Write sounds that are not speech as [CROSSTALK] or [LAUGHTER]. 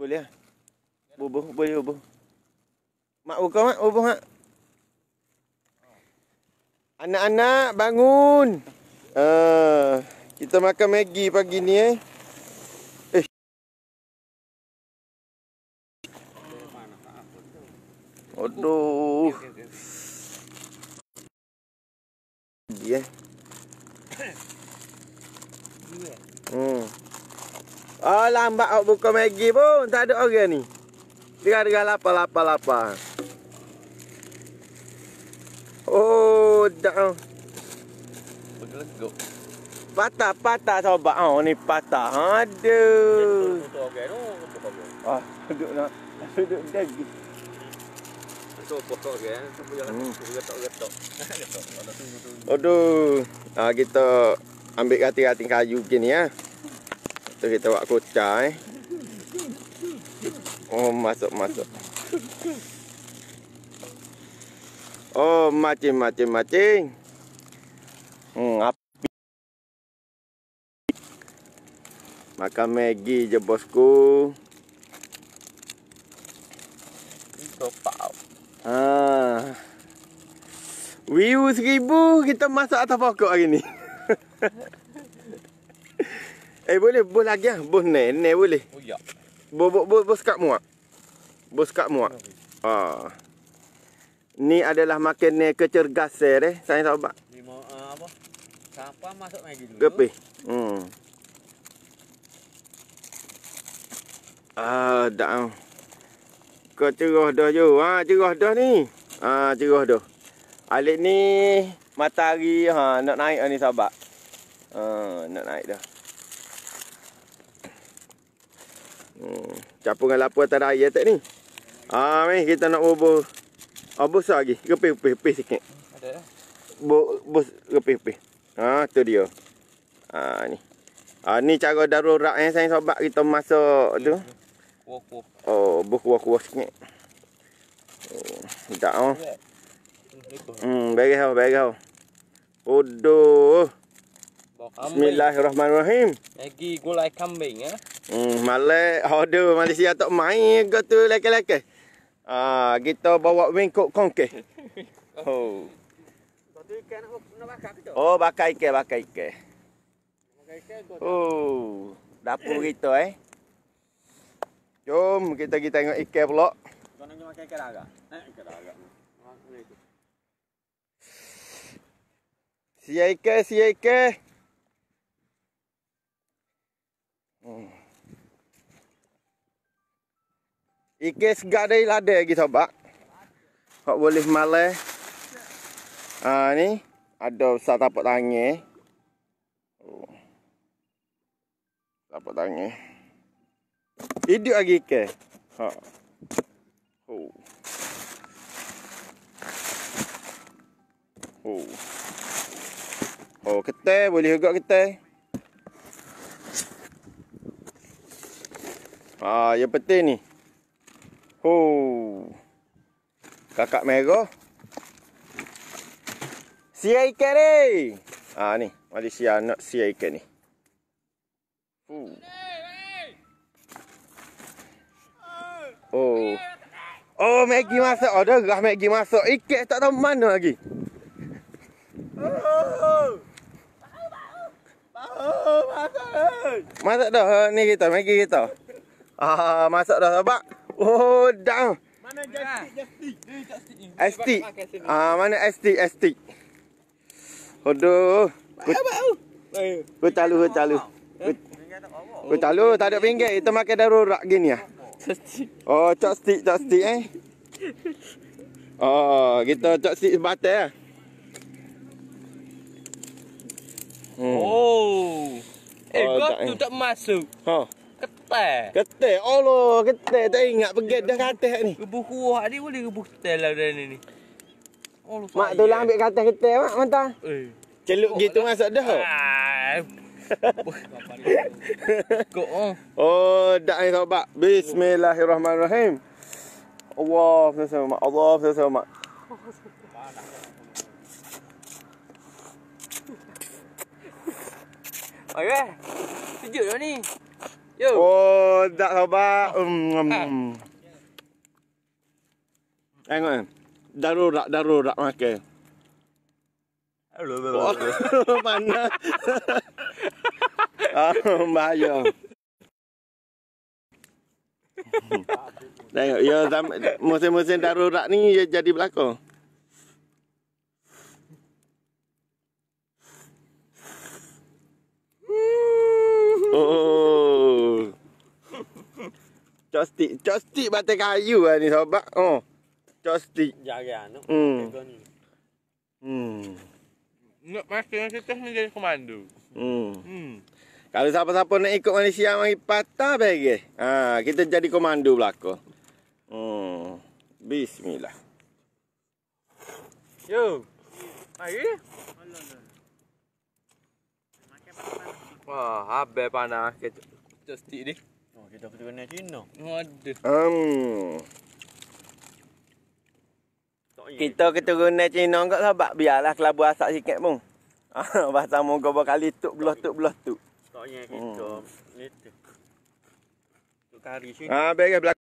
Boleh lah. Bubuh, boleh bubuh. Mak buka, mak. Bubuh, mak. Anak-anak, bangun. Uh, kita makan Maggi pagi ni, eh. Eh. Aduh. Maggi, eh. Hmm. Oh lambat awak buka Maggi pun Tak ada orang ni Tengah-tengah lapar-lapar-lapar Oh dah Patah, patah sobat oh, Ni patah Aduh oh, Ah, duduk nak [LAUGHS] Duduk Oh [LAUGHS] Aduh, ah, kita ambil hati-hati kayu gini ya. Tu kita buat kocar eh. Oh masuk masuk. Oh macin macin macin. Hmm api. Makan Maggi je bosku. Kepau. Ha. Wiu seribu kita masak atas pokok hari ni. [LAUGHS] Eh boleh bos lagi ah. Bos nenek boleh. Oh ya. Bos bos kat muak. Bos kat muak. Ha. Ah. Ni adalah makanan kecergasan eh. Saya tahu bak. Lima uh, eh, apa? Sampah masuk lagi dulu. Gepi. Hmm. Ah, dah. Kau cerah dah je. Ha, cerah dah ni. Ha, cerah dah. Alik ni matahari ha nak naik ni sahabat. Ha, nak naik dah. Capung dengan lapar tak ada air tak ni. Ah, mai kita nak bubuh. Ah, bus lagi. Kepih, kepih, kepih sikit. Ada lah. Eh? Bus, kepih, kepih. Ah, ha, tu dia. Ah, ni. Ah, ni cara darurat eh, saya sobat kita masuk tu. Kuah, kuah. Oh, bus kuah, kuah sikit. Sedap oh. Hmm, beres oh, beres oh. Bodoh. Bismillahirrahmanirrahim. Lagi gulai kambing eh. Hmm, malek order Malaysia tak main ke tu lelaki-lelaki. Ah, kita bawa wingkok kongke. [LAUGHS] Oh. Satu ikan nak bakar kita. Oh, bakar ikan, bakar ikan. Bakar ikan Oh, dapur kita eh. Jom kita kita tengok ikan pula. Kau nak makan ikan dah eh, ke? ikan dah ke. Siai ke, siai ke. Ike segar dari lada lagi sobat. Kok boleh malah. Ha ni ada besar tapak tangan. Oh. Tapak tangan. Hidup lagi ke? Ha. Oh. Oh. Oh, kete boleh juga kete. Ah, ha, yang penting ni. Ho. Kakak Mega, Sia ikan ni. Ah ni, Malaysia nak sia ikan ni. Ho. Oh. Oh, Maggi masuk. Oh, dah gerah Maggi masuk. Ikat tak tahu mana lagi. Eh. Masak dah eh, ni kita, Maggi kita. Ah, masak dah sebab. Oh, dah. Mana jastik, jastik? Eh, tak stick Ah, mana stick, stick? Hodoh. Kut talu, kut talu. Kut talu, tak ada pinggir. Kita makan darurat gini ya. Oh, cok stick, cok stick eh. Oh, kita cok stick sebatas lah. Hmm. Oh. Eh, kau oh, tak, tu eh. tak masuk. Ha ketai. Ketai. Allah, ketai. Tak ingat pergi dah katah ni. Rebuh kuah lah ni boleh rebuh ketai lah dari ni. Allah, mak tu lah ambil katah ketai mak mentah. Eh. Celuk gitu lah. dah. Ah. [LAUGHS] Oh. oh, dak ni sobat. Bismillahirrahmanirrahim. Allah, sesama mak. Allah, sesama mak. Okey. Sejuk dah ni. Yo. Oh, tak sabar. Ah. Um, um, ha. um. Tengok ni. Darurat, darurat makan. Aduh, Oh, [LAUGHS] mana? oh, [LAUGHS] bahaya. [LAUGHS] Tengok, ya, musim-musim darurat ni jadi belakang. Chopstick. Oh. Chopstick batang kayu lah ni sobat. Oh. Chopstick. Jari anak. Hmm. Hmm. Nak masuk yang setah ni jadi komando. Hmm. Hmm. Kalau siapa-siapa nak ikut Malaysia mari patah bagi. Ha, kita jadi komando belako. Hmm. Bismillah. Yo. Mari. Wah, habis panah kecok kecok ni. Oh, kita kena kena Cina. Oh, ada. Um. Kita kita guna Cina kot sebab lah, biarlah kelabu asak sikit pun. Ah, [LAUGHS] bahasa muka berkali tuk belah tuk belah tuk. Tak ingat kita. Hmm. Ni tu. Tuk kari sini. Ah, baiklah belakang.